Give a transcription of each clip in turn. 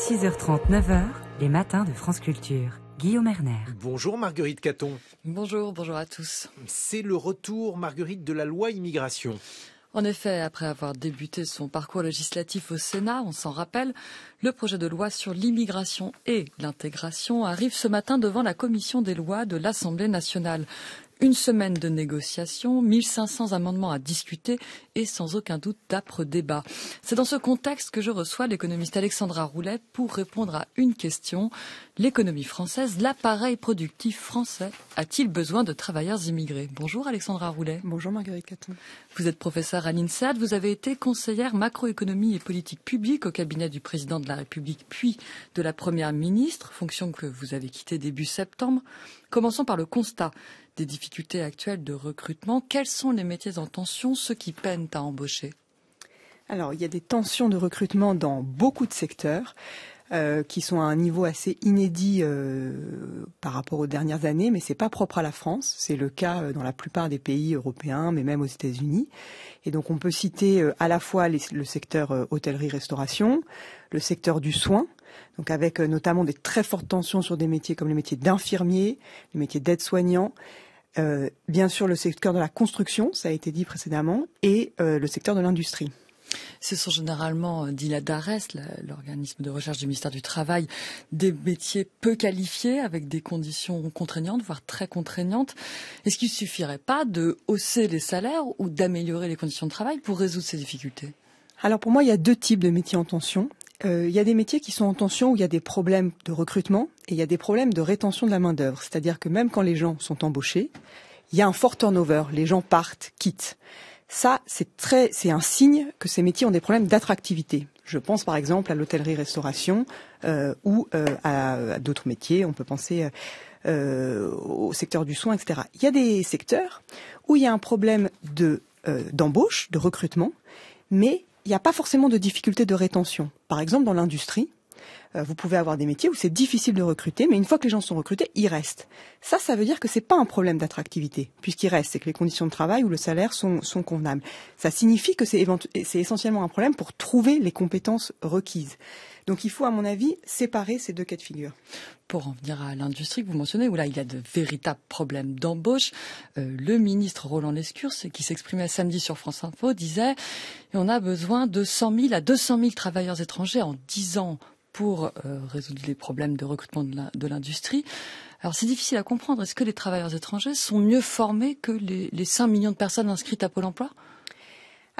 6h30, 9h, les matins de France Culture. Guillaume Erner. Bonjour Marguerite Caton. Bonjour, bonjour à tous. C'est le retour, Marguerite, de la loi immigration. En effet, après avoir débuté son parcours législatif au Sénat, on s'en rappelle, le projet de loi sur l'immigration et l'intégration arrive ce matin devant la commission des lois de l'Assemblée nationale. Une semaine de négociations, 1500 amendements à discuter et sans aucun doute d'âpres débats. C'est dans ce contexte que je reçois l'économiste Alexandra Roulet pour répondre à une question. L'économie française, l'appareil productif français, a-t-il besoin de travailleurs immigrés Bonjour Alexandra Roulet. Bonjour Marguerite Caton. Vous êtes professeur à l'INSEAD, vous avez été conseillère macroéconomie et politique publique au cabinet du président de la République puis de la première ministre, fonction que vous avez quittée début septembre. Commençons par le constat des difficultés actuelles de recrutement. Quels sont les métiers en tension, ceux qui peinent à embaucher alors, il y a des tensions de recrutement dans beaucoup de secteurs. Euh, qui sont à un niveau assez inédit euh, par rapport aux dernières années, mais ce n'est pas propre à la France. C'est le cas euh, dans la plupart des pays européens, mais même aux États-Unis. Et donc on peut citer à la fois le secteur hôtellerie-restauration, le secteur du soin, donc avec notamment des très fortes tensions sur des métiers comme les métiers d'infirmiers, les métiers d'aide-soignants, bien sûr le secteur de la construction, ça a été dit précédemment, et le secteur de l'industrie. Ce sont généralement, euh, dit la DARES, l'organisme de recherche du ministère du Travail, des métiers peu qualifiés, avec des conditions contraignantes, voire très contraignantes. Est-ce qu'il ne suffirait pas de hausser les salaires ou d'améliorer les conditions de travail pour résoudre ces difficultés alors pour moi, il y a deux types de métiers en tension. Euh, il y a des métiers qui sont en tension où il y a des problèmes de recrutement et il y a des problèmes de rétention de la main-d'œuvre. C'est-à-dire que même quand les gens sont embauchés, il y a un fort turnover. Les gens partent, quittent ça, c'est très, c'est un signe que ces métiers ont des problèmes d'attractivité. Je pense par exemple à l'hôtellerie-restauration euh, ou euh, à, d'autres métiers. On peut penser euh, au secteur du soin, etc. Il y a des secteurs où il y a un problème de d'embauche, de recrutement, mais il n'y a pas forcément de difficulté de rétention. Par exemple, dans l'industrie, euh, vous pouvez avoir des métiers où c'est difficile de recruter, mais une fois que les gens sont recrutés, ils restent. Ça, ça veut dire que c'est pas un problème d'attractivité, puisqu'ils restent, c'est que les conditions de travail ou le salaire sont, convenables. Ça signifie que c'est essentiellement un problème pour trouver les compétences requises. Donc il faut, à mon avis, séparer ces deux cas de figure. Pour en venir à l'industrie que vous mentionnez, où là il y a de véritables problèmes d'embauche, euh, le ministre Roland Lescure, qui s'exprimait samedi sur France Info, disait on a besoin de 100 000 à 200 000 travailleurs étrangers en 10 ans pour euh, résoudre les problèmes de recrutement de l'industrie. Alors c'est difficile à comprendre. Est-ce que les travailleurs étrangers sont mieux formés que les, 5 millions de personnes inscrites à Pôle Emploi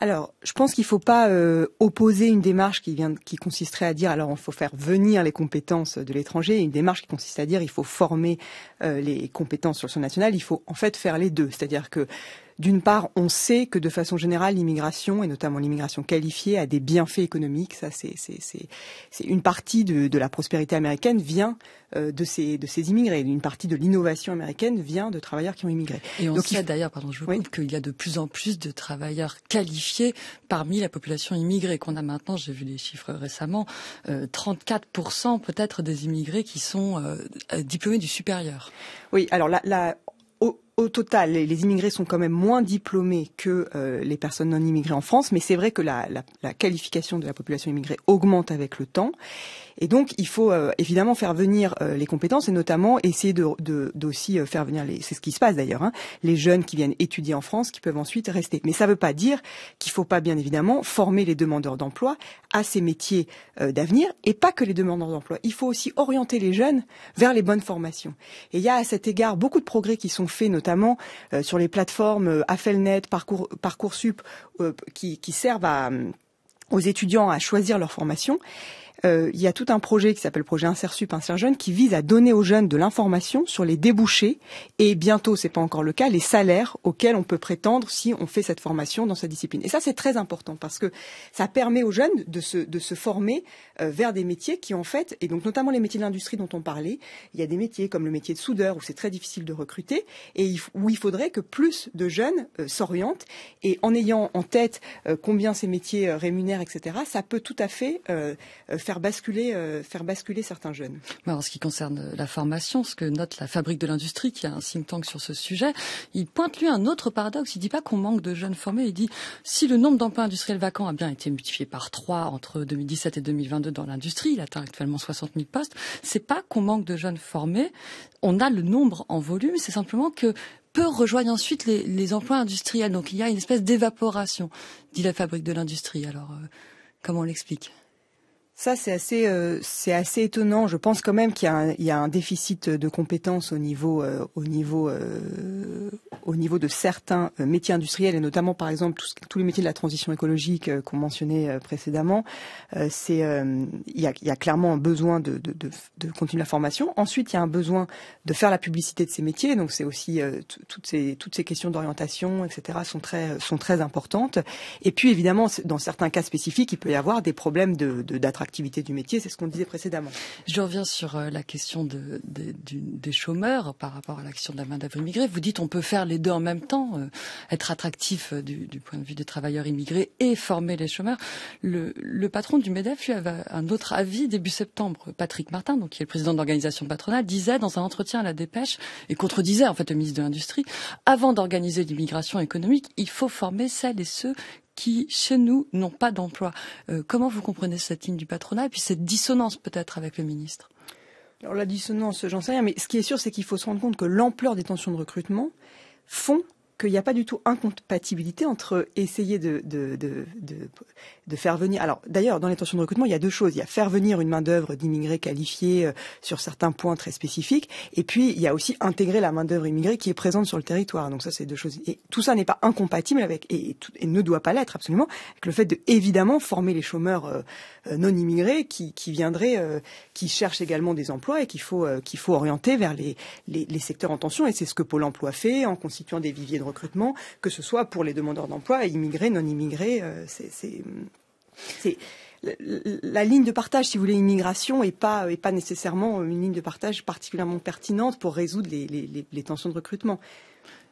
alors, je pense qu'il ne faut pas euh, opposer une démarche qui, vient, consisterait à dire alors il faut faire venir les compétences de l'étranger et une démarche qui consiste à dire il faut former euh, les compétences sur le sol national. Il faut en fait faire les deux, c'est-à-dire que d'une part, on sait que de façon générale, l'immigration, et notamment l'immigration qualifiée, a des bienfaits économiques. c'est une partie de, la prospérité américaine vient euh, de, ces, de immigrés. Une partie de l'innovation américaine vient de travailleurs qui ont immigré. Et on sait d'ailleurs, pardon, je vous coupe, qu'il y a de plus en plus de travailleurs qualifiés parmi la population immigrée qu'on a maintenant. J'ai vu les chiffres récemment, 34% euh, peut-être des immigrés qui sont euh, diplômés du supérieur. Oui, alors là au total, les, immigrés sont quand même moins diplômés que euh, les personnes non immigrées en France, mais c'est vrai que la qualification de la population immigrée augmente avec le temps. Et donc, il faut euh, évidemment faire venir euh, les compétences et notamment essayer de, d'aussi euh, faire venir les. C'est ce qui se passe d'ailleurs. Hein, les jeunes qui viennent étudier en France, qui peuvent ensuite rester. Mais ça ne veut pas dire qu'il ne faut pas bien évidemment former les demandeurs d'emploi à ces métiers d'avenir et pas que les demandeurs d'emploi. Il faut aussi orienter les jeunes vers les bonnes formations. Et il y a à cet égard beaucoup de progrès qui sont faits, notamment sur les plateformes Affelnet, Parcours, Parcoursup, qui, servent aux étudiants à choisir leur formation. Euh, il y a tout un projet qui s'appelle projet Insersup Insert qui vise à donner aux jeunes de l'information sur les débouchés et bientôt, c'est pas encore le cas, les salaires auxquels on peut prétendre si on fait cette formation dans sa discipline. Et ça, c'est très important parce que ça permet aux jeunes de se, de se former euh, vers des métiers qui, en fait, et donc notamment les métiers de l'industrie dont on parlait, il y a des métiers comme le métier de soudeur où c'est très difficile de recruter et où il faudrait que plus de jeunes euh, s'orientent et en ayant en tête combien ces métiers rémunèrent, etc., ça peut tout à fait faire faire basculer, euh, faire basculer certains jeunes. Bah, en ce qui concerne euh, la formation, ce que note la Fabrique de l'Industrie, qui a un think tank sur ce sujet, il pointe lui un autre paradoxe. Il dit pas qu'on manque de jeunes formés. Il dit si le nombre d'emplois industriels vacants a bien été multiplié par 3 entre 2017 et 2022 dans l'industrie, il atteint actuellement 60 000 postes, c'est pas qu'on manque de jeunes formés. On a le nombre en volume, c'est simplement que peu rejoignent ensuite les, les, emplois industriels. Donc il y a une espèce d'évaporation, dit la fabrique de l'industrie. Alors, euh, comment on l'explique ça, c'est assez, euh, c'est assez étonnant. Je pense quand même qu'il y, a un, déficit de compétences au niveau, euh, au niveau, euh, au niveau de certains métiers industriels et notamment, par exemple, tous, les métiers de la transition écologique qu'on mentionnait précédemment. c'est, il y a, y, a, clairement un besoin de, de, de, de, continuer la formation. Ensuite, il y a un besoin de faire la publicité de ces métiers. Donc, c'est aussi toutes ces, toutes ces questions d'orientation, etc. sont très, sont très importantes. Et puis, évidemment, dans certains cas spécifiques, il peut y avoir des problèmes de d'attraction du métier, c'est ce qu'on disait précédemment. Je reviens sur euh, la question de, des chômeurs par rapport à l'action de la main d'œuvre immigrée. Vous dites on peut faire les deux en même temps, euh, être attractif euh, du, point de vue des travailleurs immigrés et former les chômeurs. Le, patron du Medef lui avait un autre avis début septembre. Patrick Martin, donc qui est le président de l'organisation patronale, disait dans un entretien à la Dépêche et contredisait en fait le ministre de l'Industrie, avant d'organiser l'immigration économique, il faut former celles et ceux qui, chez nous, n'ont pas d'emploi. Euh, comment vous comprenez cette ligne du patronat et puis cette dissonance peut-être avec le ministre Alors la dissonance, j'en sais rien, mais ce qui est sûr, c'est qu'il faut se rendre compte que l'ampleur des tensions de recrutement font qu'il n'y a pas du tout incompatibilité entre essayer de, de, de, de, faire venir. Alors d'ailleurs, dans les tensions de recrutement, il y a deux choses. Il y a faire venir une main-d'œuvre d'immigrés qualifiés euh, sur certains points très spécifiques, et puis il y a aussi intégrer la main-d'œuvre immigrée qui est présente sur le territoire. Donc ça, c'est deux choses. Et tout ça n'est pas incompatible avec, et, et, ne doit pas l'être absolument, avec le fait de évidemment former les chômeurs euh, euh, non immigrés qui, qui viendraient, qui cherchent également des emplois et qu'il faut, qu'il faut orienter vers les, les, les secteurs en tension. Et c'est ce que Pôle emploi fait en constituant des viviers de recrutement, que ce soit pour les demandeurs d'emploi, immigrés, non immigrés. Euh, c'est la ligne de partage, si vous voulez, immigration, n'est pas, pas nécessairement une ligne de partage particulièrement pertinente pour résoudre les tensions de recrutement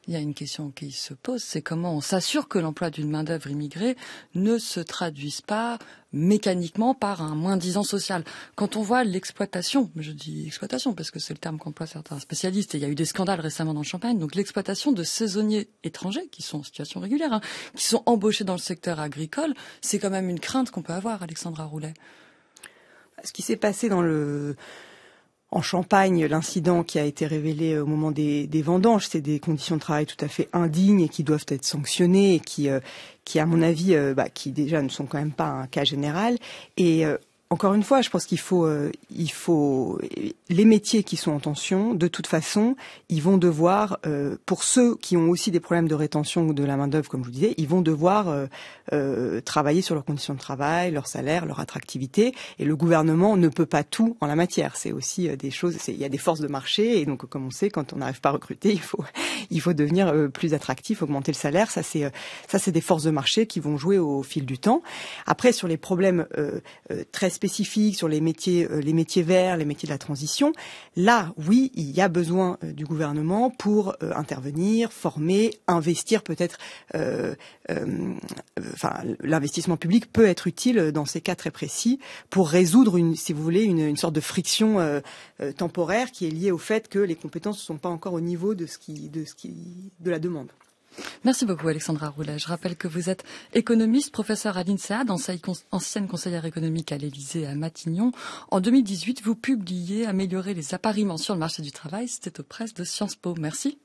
il y a une question qui se pose, c'est comment on s'assure que l'emploi d'une main-d'œuvre immigrée ne se traduise pas mécaniquement par un moins-disant social. Quand on voit l'exploitation, je dis exploitation parce que c'est le terme qu'emploient certains spécialistes, et il y a eu des scandales récemment dans le Champagne, donc l'exploitation de saisonniers étrangers qui sont en situation régulière, hein, qui sont embauchés dans le secteur agricole, c'est quand même une crainte qu'on peut avoir, Alexandra Roulet. Ce qui s'est passé dans le en Champagne, l'incident qui a été révélé au moment des, vendanges, c'est des conditions de travail tout à fait indignes et qui doivent être sanctionnées et qui, euh, qui à mon avis, euh, bah, qui déjà ne sont quand même pas un cas général. Et euh, encore une fois, je pense qu'il faut, euh, il faut les métiers qui sont en tension. De toute façon, ils vont devoir, euh, pour ceux qui ont aussi des problèmes de rétention de la main d'œuvre, comme je vous disais, ils vont devoir euh, travailler sur leurs conditions de travail, leur salaire, leur attractivité. Et le gouvernement ne peut pas tout en la matière. C'est aussi des choses. Il y a des forces de marché, et donc, comme on sait, quand on n'arrive pas à recruter, il faut, il faut devenir plus attractif, augmenter le salaire. Ça, c'est, ça, c'est des forces de marché qui vont jouer au fil du temps. Après, sur les problèmes très spécifiques sur les métiers, euh, les métiers verts, les métiers de la transition. Là, oui, il y a besoin euh, du gouvernement pour euh, intervenir, former, investir peut-être. enfin, l'investissement public peut être utile dans ces cas très précis pour résoudre une, si vous voulez, une, sorte de friction temporaire qui est liée au fait que les compétences ne sont pas encore au niveau de ce de la demande. Merci beaucoup Alexandra Roulet. Je rappelle que vous êtes économiste, professeur à l'INSEAD, ancienne conseillère économique à l'Élysée à Matignon. En 2018, vous publiez Améliorer les appariements sur le marché du travail. C'était aux presses de Sciences Po. Merci.